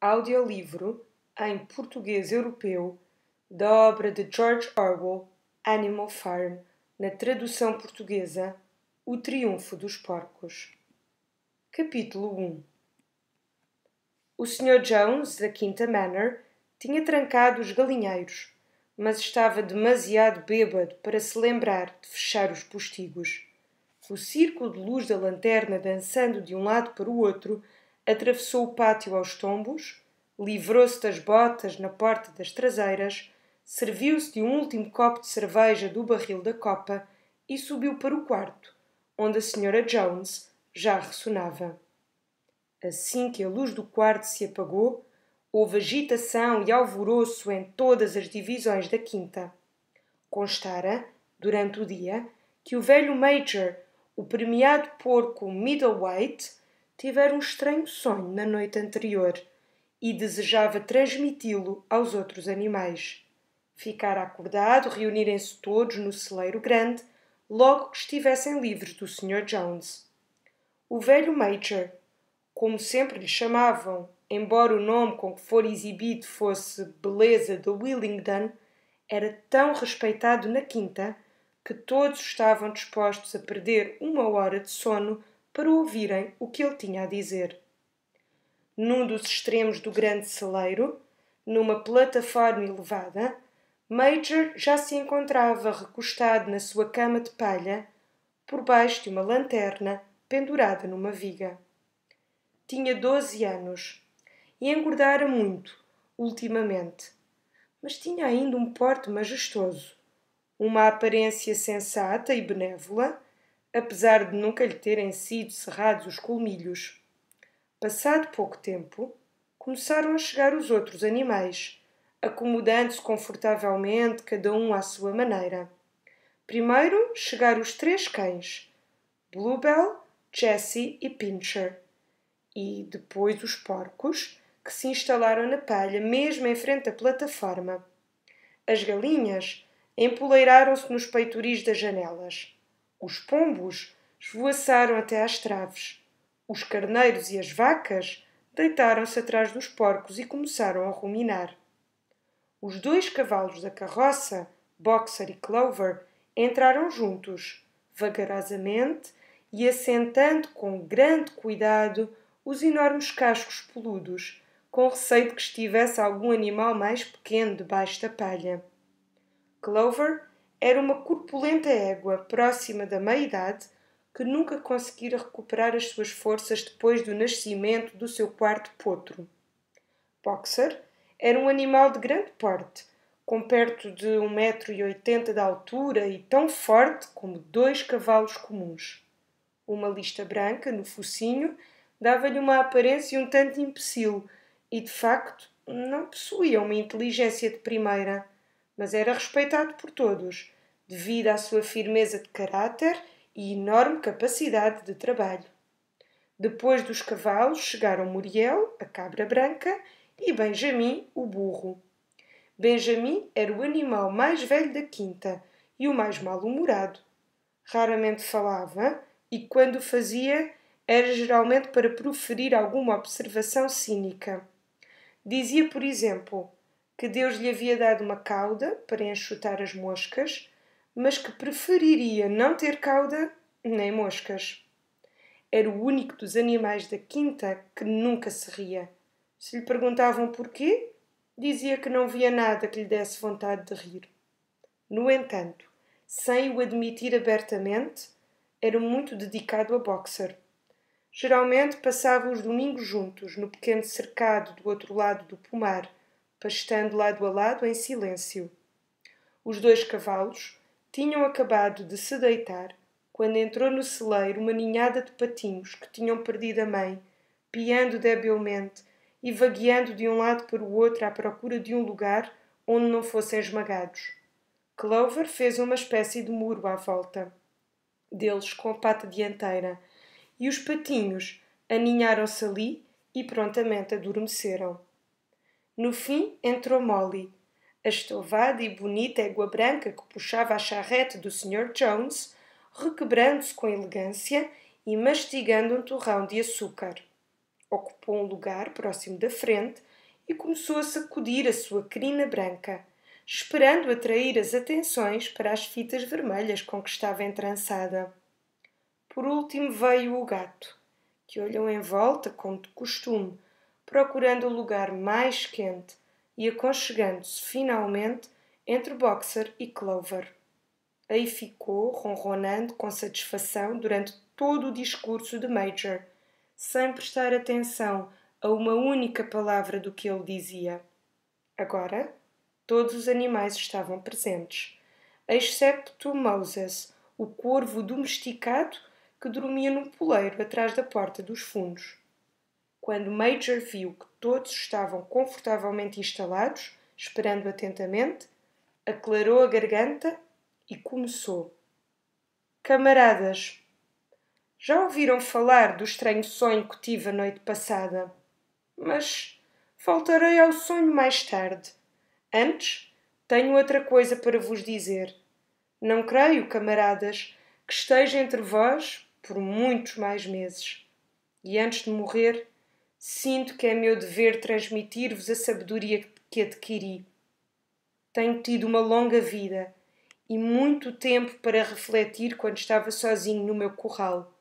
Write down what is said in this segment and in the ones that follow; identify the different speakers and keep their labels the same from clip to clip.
Speaker 1: audiolivro em português europeu da obra de George Orwell, Animal Farm, na tradução portuguesa O Triunfo dos Porcos. Capítulo 1 O Sr. Jones, da Quinta Manor, tinha trancado os galinheiros, mas estava demasiado bêbado para se lembrar de fechar os postigos. O círculo de luz da lanterna dançando de um lado para o outro atravessou o pátio aos tombos, livrou-se das botas na porta das traseiras, serviu-se de um último copo de cerveja do barril da copa e subiu para o quarto, onde a senhora Jones já ressonava. Assim que a luz do quarto se apagou, houve agitação e alvoroço em todas as divisões da quinta. Constara, durante o dia, que o velho Major, o premiado porco Middleweight, tivera um estranho sonho na noite anterior e desejava transmiti-lo aos outros animais. Ficara acordado, reunirem-se todos no celeiro grande, logo que estivessem livres do Sr. Jones. O velho Major, como sempre lhe chamavam, embora o nome com que for exibido fosse Beleza de Willingdon, era tão respeitado na quinta que todos estavam dispostos a perder uma hora de sono para ouvirem o que ele tinha a dizer. Num dos extremos do grande celeiro, numa plataforma elevada, Major já se encontrava recostado na sua cama de palha, por baixo de uma lanterna pendurada numa viga. Tinha doze anos e engordara muito, ultimamente, mas tinha ainda um porte majestoso, uma aparência sensata e benévola apesar de nunca lhe terem sido cerrados os colmilhos. Passado pouco tempo, começaram a chegar os outros animais, acomodando-se confortavelmente, cada um à sua maneira. Primeiro chegaram os três cães, Bluebell, Jessie e Pincher, e depois os porcos, que se instalaram na palha, mesmo em frente à plataforma. As galinhas empoleiraram-se nos peitoris das janelas. Os pombos esvoaçaram até às traves. Os carneiros e as vacas deitaram-se atrás dos porcos e começaram a ruminar. Os dois cavalos da carroça, Boxer e Clover, entraram juntos, vagarosamente e assentando com grande cuidado os enormes cascos peludos, com receio de que estivesse algum animal mais pequeno debaixo da palha. Clover era uma corpulenta égua, próxima da meia-idade, que nunca conseguira recuperar as suas forças depois do nascimento do seu quarto potro. Boxer era um animal de grande porte, com perto de 1,80m de altura e tão forte como dois cavalos comuns. Uma lista branca no focinho dava-lhe uma aparência um tanto imbecil e, de facto, não possuía uma inteligência de primeira mas era respeitado por todos, devido à sua firmeza de caráter e enorme capacidade de trabalho. Depois dos cavalos chegaram Muriel, a cabra branca, e Benjamin o burro. Benjamin era o animal mais velho da quinta e o mais mal-humorado. Raramente falava e, quando fazia, era geralmente para proferir alguma observação cínica. Dizia, por exemplo, que Deus lhe havia dado uma cauda para enxotar as moscas, mas que preferiria não ter cauda nem moscas. Era o único dos animais da quinta que nunca se ria. Se lhe perguntavam porquê, dizia que não via nada que lhe desse vontade de rir. No entanto, sem o admitir abertamente, era muito dedicado a boxer. Geralmente passava os domingos juntos no pequeno cercado do outro lado do pomar, pastando lado a lado em silêncio. Os dois cavalos tinham acabado de se deitar quando entrou no celeiro uma ninhada de patinhos que tinham perdido a mãe, piando debilmente e vagueando de um lado para o outro à procura de um lugar onde não fossem esmagados. Clover fez uma espécie de muro à volta deles com a pata dianteira, e os patinhos aninharam-se ali e prontamente adormeceram. No fim, entrou Molly, a estovada e bonita égua branca que puxava a charrete do Sr. Jones, requebrando-se com elegância e mastigando um torrão de açúcar. Ocupou um lugar próximo da frente e começou a sacudir a sua crina branca, esperando atrair as atenções para as fitas vermelhas com que estava entrançada. Por último veio o gato, que olhou em volta como de costume, procurando o lugar mais quente e aconchegando-se finalmente entre Boxer e Clover. Aí ficou, ronronando com satisfação durante todo o discurso de Major, sem prestar atenção a uma única palavra do que ele dizia. Agora, todos os animais estavam presentes, excepto Moses, o corvo domesticado que dormia num poleiro atrás da porta dos fundos quando Major viu que todos estavam confortavelmente instalados, esperando atentamente, aclarou a garganta e começou. Camaradas, já ouviram falar do estranho sonho que tive a noite passada? Mas voltarei ao sonho mais tarde. Antes, tenho outra coisa para vos dizer. Não creio, camaradas, que esteja entre vós por muitos mais meses. E antes de morrer, Sinto que é meu dever transmitir-vos a sabedoria que adquiri. Tenho tido uma longa vida e muito tempo para refletir quando estava sozinho no meu curral.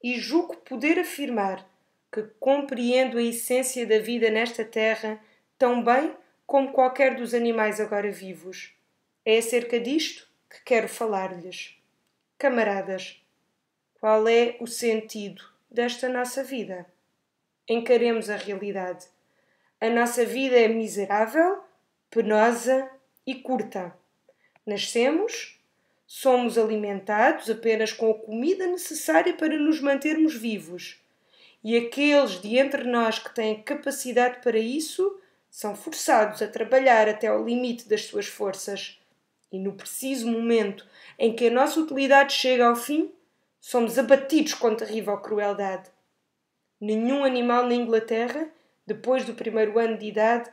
Speaker 1: E julgo poder afirmar que compreendo a essência da vida nesta terra tão bem como qualquer dos animais agora vivos. É acerca disto que quero falar-lhes. Camaradas, qual é o sentido desta nossa vida? encaremos a realidade. A nossa vida é miserável, penosa e curta. Nascemos, somos alimentados apenas com a comida necessária para nos mantermos vivos. E aqueles de entre nós que têm capacidade para isso são forçados a trabalhar até ao limite das suas forças. E no preciso momento em que a nossa utilidade chega ao fim, somos abatidos com terrível crueldade. Nenhum animal na Inglaterra, depois do primeiro ano de idade,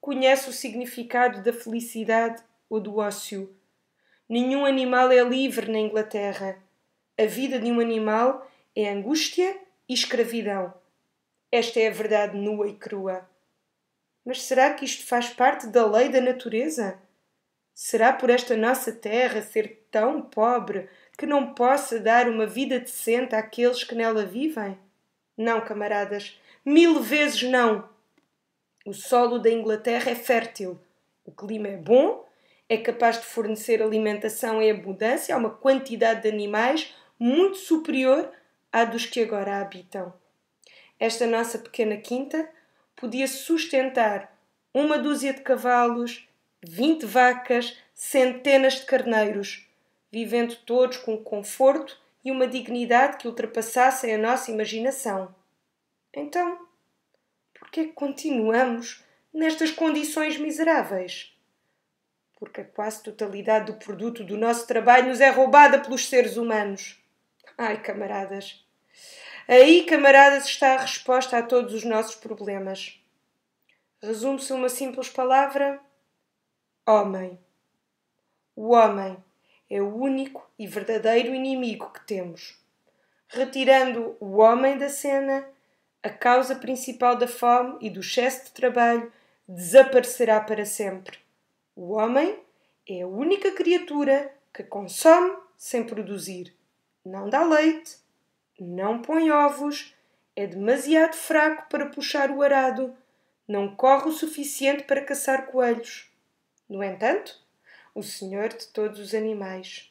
Speaker 1: conhece o significado da felicidade ou do ócio. Nenhum animal é livre na Inglaterra. A vida de um animal é angústia e escravidão. Esta é a verdade nua e crua. Mas será que isto faz parte da lei da natureza? Será por esta nossa terra ser tão pobre que não possa dar uma vida decente àqueles que nela vivem? Não, camaradas, mil vezes não! O solo da Inglaterra é fértil, o clima é bom, é capaz de fornecer alimentação em abundância a uma quantidade de animais muito superior à dos que agora habitam. Esta nossa pequena quinta podia sustentar uma dúzia de cavalos, vinte vacas, centenas de carneiros, vivendo todos com conforto e uma dignidade que ultrapassassem a nossa imaginação. Então, por que continuamos nestas condições miseráveis? Porque a quase totalidade do produto do nosso trabalho nos é roubada pelos seres humanos. Ai, camaradas! Aí, camaradas, está a resposta a todos os nossos problemas. Resume-se uma simples palavra: homem. O homem é o único e verdadeiro inimigo que temos. Retirando o homem da cena, a causa principal da fome e do excesso de trabalho desaparecerá para sempre. O homem é a única criatura que consome sem produzir. Não dá leite, não põe ovos, é demasiado fraco para puxar o arado, não corre o suficiente para caçar coelhos. No entanto, o Senhor de todos os animais.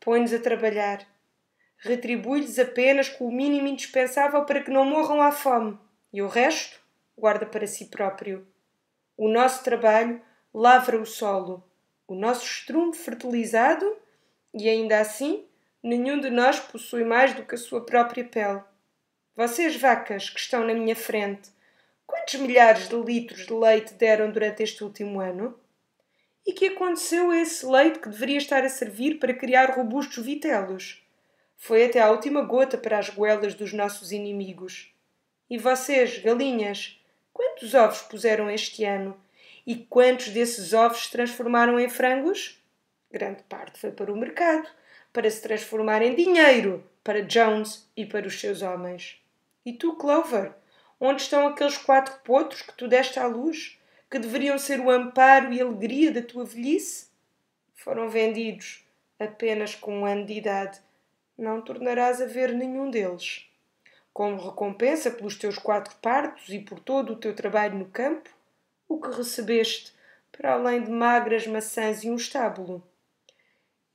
Speaker 1: Põe-nos a trabalhar. Retribui-lhes apenas com o mínimo indispensável para que não morram à fome, e o resto guarda para si próprio. O nosso trabalho lavra o solo, o nosso estrume fertilizado, e ainda assim nenhum de nós possui mais do que a sua própria pele. Vocês, vacas, que estão na minha frente, quantos milhares de litros de leite deram durante este último ano? E que aconteceu a esse leite que deveria estar a servir para criar robustos vitelos? Foi até a última gota para as goelas dos nossos inimigos. E vocês, galinhas, quantos ovos puseram este ano? E quantos desses ovos se transformaram em frangos? Grande parte foi para o mercado, para se transformar em dinheiro para Jones e para os seus homens. E tu, Clover, onde estão aqueles quatro potros que tu deste à luz? que deveriam ser o amparo e alegria da tua velhice, foram vendidos apenas com um ano de idade, não tornarás a ver nenhum deles. Como recompensa pelos teus quatro partos e por todo o teu trabalho no campo, o que recebeste, para além de magras maçãs e um estábulo.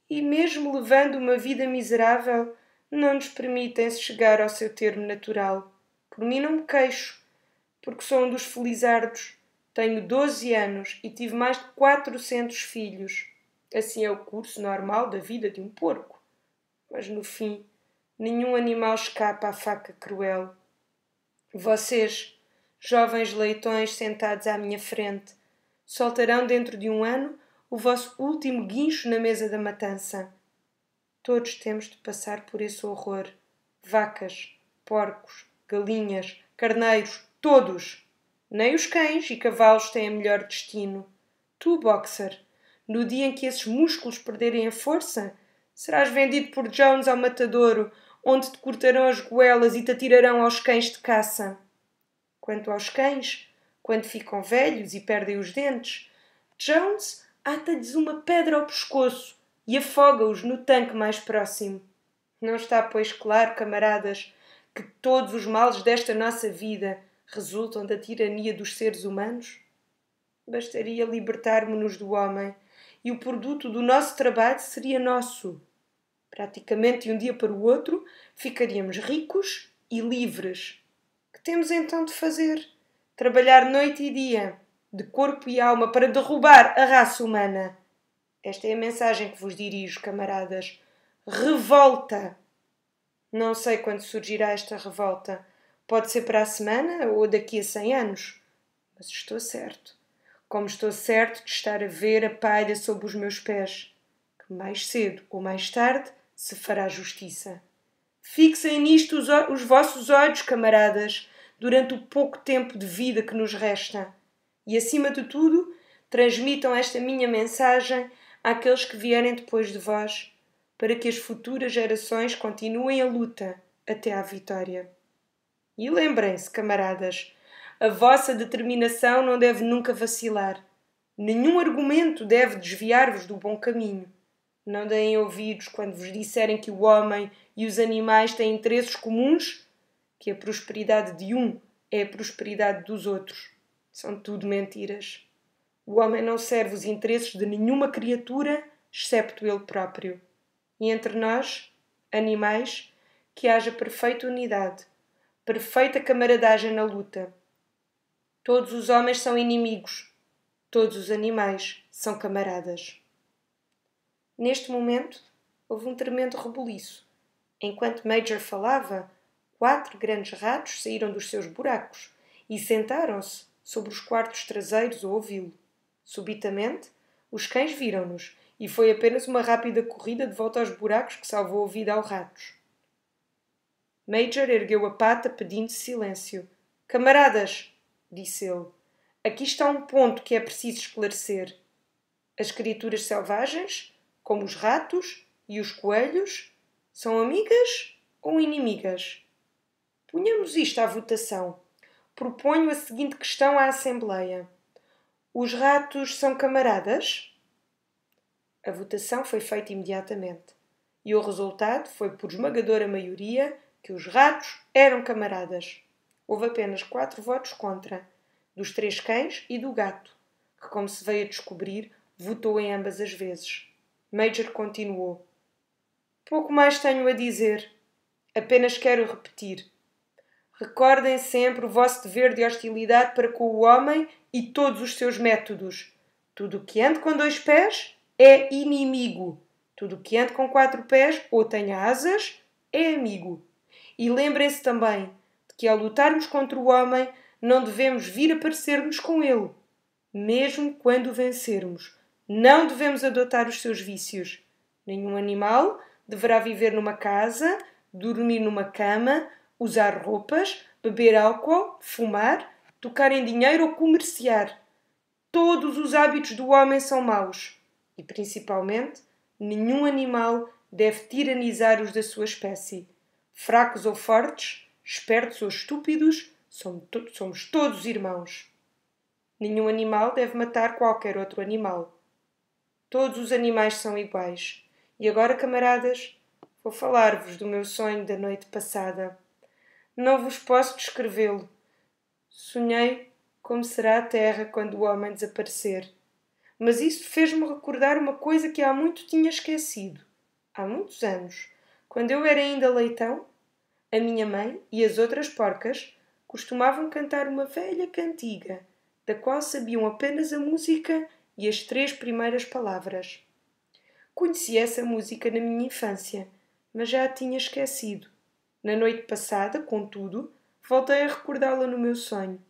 Speaker 1: E mesmo levando uma vida miserável, não nos permitem chegar ao seu termo natural. Por mim não me queixo, porque sou um dos felizardos tenho 12 anos e tive mais de 400 filhos. Assim é o curso normal da vida de um porco. Mas no fim, nenhum animal escapa à faca cruel. Vocês, jovens leitões sentados à minha frente, soltarão dentro de um ano o vosso último guincho na mesa da matança. Todos temos de passar por esse horror. Vacas, porcos, galinhas, carneiros, todos! Nem os cães e cavalos têm melhor destino. Tu, boxer, no dia em que esses músculos perderem a força, serás vendido por Jones ao matadouro, onde te cortarão as goelas e te atirarão aos cães de caça. Quanto aos cães, quando ficam velhos e perdem os dentes, Jones ata-lhes uma pedra ao pescoço e afoga-os no tanque mais próximo. Não está, pois, claro, camaradas, que todos os males desta nossa vida resultam da tirania dos seres humanos? Bastaria libertarmos-nos do homem e o produto do nosso trabalho seria nosso. Praticamente de um dia para o outro ficaríamos ricos e livres. Que temos então de fazer? Trabalhar noite e dia, de corpo e alma, para derrubar a raça humana. Esta é a mensagem que vos dirijo, camaradas. Revolta! Não sei quando surgirá esta revolta Pode ser para a semana ou daqui a 100 anos, mas estou certo. Como estou certo de estar a ver a palha sob os meus pés, que mais cedo ou mais tarde se fará justiça. Fixem nisto os, os vossos olhos, camaradas, durante o pouco tempo de vida que nos resta. E acima de tudo, transmitam esta minha mensagem àqueles que vierem depois de vós, para que as futuras gerações continuem a luta até à vitória. E lembrem-se, camaradas, a vossa determinação não deve nunca vacilar. Nenhum argumento deve desviar-vos do bom caminho. Não deem ouvidos quando vos disserem que o homem e os animais têm interesses comuns, que a prosperidade de um é a prosperidade dos outros. São tudo mentiras. O homem não serve os interesses de nenhuma criatura, excepto ele próprio. E entre nós, animais, que haja perfeita unidade perfeita camaradagem na luta. Todos os homens são inimigos, todos os animais são camaradas. Neste momento, houve um tremendo rebuliço. Enquanto Major falava, quatro grandes ratos saíram dos seus buracos e sentaram-se sobre os quartos traseiros a ouvi-lo. Subitamente, os cães viram-nos e foi apenas uma rápida corrida de volta aos buracos que salvou a vida aos ratos. Major ergueu a pata pedindo silêncio. Camaradas, disse ele, aqui está um ponto que é preciso esclarecer. As criaturas selvagens, como os ratos e os coelhos, são amigas ou inimigas? Ponhamos isto à votação. Proponho a seguinte questão à Assembleia: Os ratos são camaradas? A votação foi feita imediatamente e o resultado foi, por esmagadora maioria, que os ratos eram camaradas. Houve apenas quatro votos contra, dos três cães e do gato, que, como se veio a descobrir, votou em ambas as vezes. Major continuou: Pouco mais tenho a dizer. Apenas quero repetir. Recordem sempre o vosso dever de hostilidade para com o homem e todos os seus métodos. Tudo que ande com dois pés é inimigo. Tudo que ande com quatro pés ou tem asas é amigo. E lembrem-se também de que ao lutarmos contra o homem, não devemos vir a parecer-nos com ele. Mesmo quando o vencermos, não devemos adotar os seus vícios. Nenhum animal deverá viver numa casa, dormir numa cama, usar roupas, beber álcool, fumar, tocar em dinheiro ou comerciar. Todos os hábitos do homem são maus e, principalmente, nenhum animal deve tiranizar os da sua espécie fracos ou fortes, espertos ou estúpidos, somos todos irmãos. Nenhum animal deve matar qualquer outro animal. Todos os animais são iguais. E agora, camaradas, vou falar-vos do meu sonho da noite passada. Não vos posso descrevê-lo. Sonhei como será a terra quando o homem desaparecer. Mas isso fez-me recordar uma coisa que há muito tinha esquecido. Há muitos anos quando eu era ainda leitão, a minha mãe e as outras porcas costumavam cantar uma velha cantiga, da qual sabiam apenas a música e as três primeiras palavras. Conheci essa música na minha infância, mas já a tinha esquecido. Na noite passada, contudo, voltei a recordá-la no meu sonho.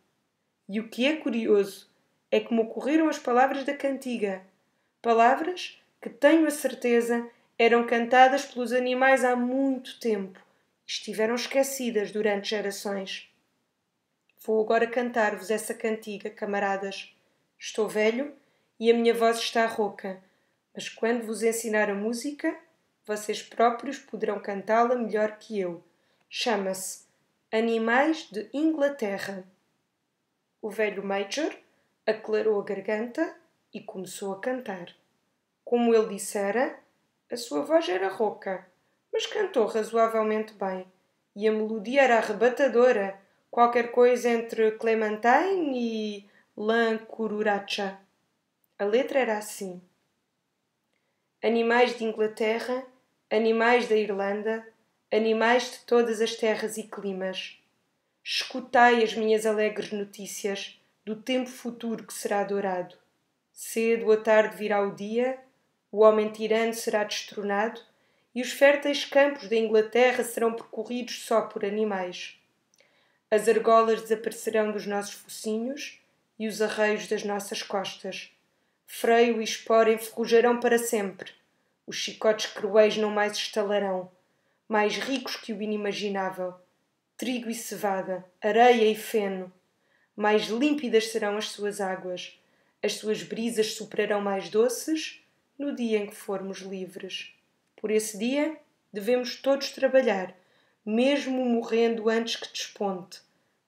Speaker 1: E o que é curioso é que me ocorreram as palavras da cantiga, palavras que tenho a certeza eram cantadas pelos animais há muito tempo, e estiveram esquecidas durante gerações. Vou agora cantar-vos essa cantiga, camaradas. Estou velho e a minha voz está rouca, mas quando vos ensinar a música, vocês próprios poderão cantá-la melhor que eu. Chama-se Animais de Inglaterra. O velho Major aclarou a garganta e começou a cantar. Como ele dissera, a sua voz era rouca, mas cantou razoavelmente bem, e a melodia era arrebatadora, qualquer coisa entre Clementine e Lã A letra era assim: Animais de Inglaterra, animais da Irlanda, animais de todas as terras e climas. Escutai as minhas alegres notícias do tempo futuro que será dourado. Cedo à tarde virá o dia o homem tirano será destronado e os férteis campos da Inglaterra serão percorridos só por animais. As argolas desaparecerão dos nossos focinhos e os arreios das nossas costas. Freio e espora enferrujarão para sempre. Os chicotes cruéis não mais estalarão, mais ricos que o inimaginável. Trigo e cevada, areia e feno. Mais límpidas serão as suas águas. As suas brisas soprarão mais doces no dia em que formos livres. Por esse dia, devemos todos trabalhar, mesmo morrendo antes que desponte.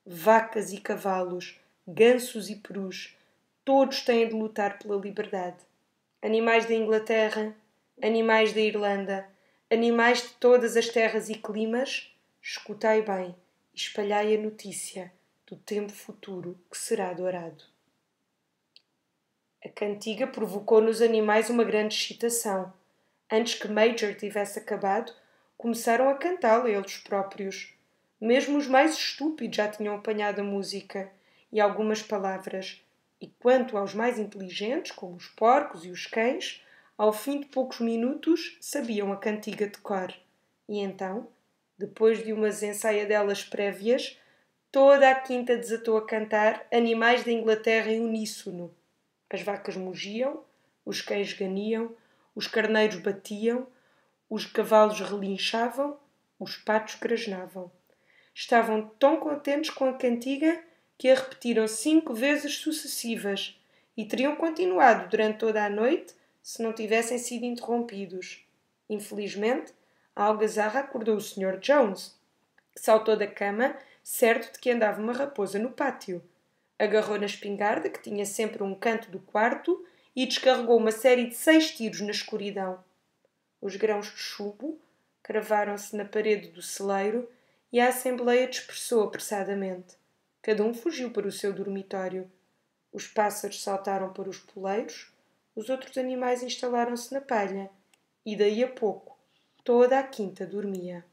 Speaker 1: Vacas e cavalos, gansos e perus, todos têm de lutar pela liberdade. Animais da Inglaterra, animais da Irlanda, animais de todas as terras e climas, escutai bem, espalhai a notícia do tempo futuro que será dourado. A cantiga provocou nos animais uma grande excitação. Antes que Major tivesse acabado, começaram a cantá-la eles próprios. Mesmo os mais estúpidos já tinham apanhado a música e algumas palavras. E quanto aos mais inteligentes, como os porcos e os cães, ao fim de poucos minutos sabiam a cantiga de cor. E então, depois de umas ensaiadelas prévias, toda a quinta desatou a cantar Animais da Inglaterra em uníssono as vacas mugiam, os cães ganiam, os carneiros batiam, os cavalos relinchavam, os patos grasnavam. Estavam tão contentes com a cantiga que a repetiram cinco vezes sucessivas e teriam continuado durante toda a noite se não tivessem sido interrompidos. Infelizmente, a algazarra acordou o Sr. Jones, que saltou da cama, certo de que andava uma raposa no pátio. Agarrou na espingarda, que tinha sempre um canto do quarto, e descarregou uma série de seis tiros na escuridão. Os grãos de chumbo cravaram-se na parede do celeiro e a assembleia dispersou apressadamente. Cada um fugiu para o seu dormitório. Os pássaros saltaram para os poleiros, os outros animais instalaram-se na palha, e daí a pouco toda a quinta dormia.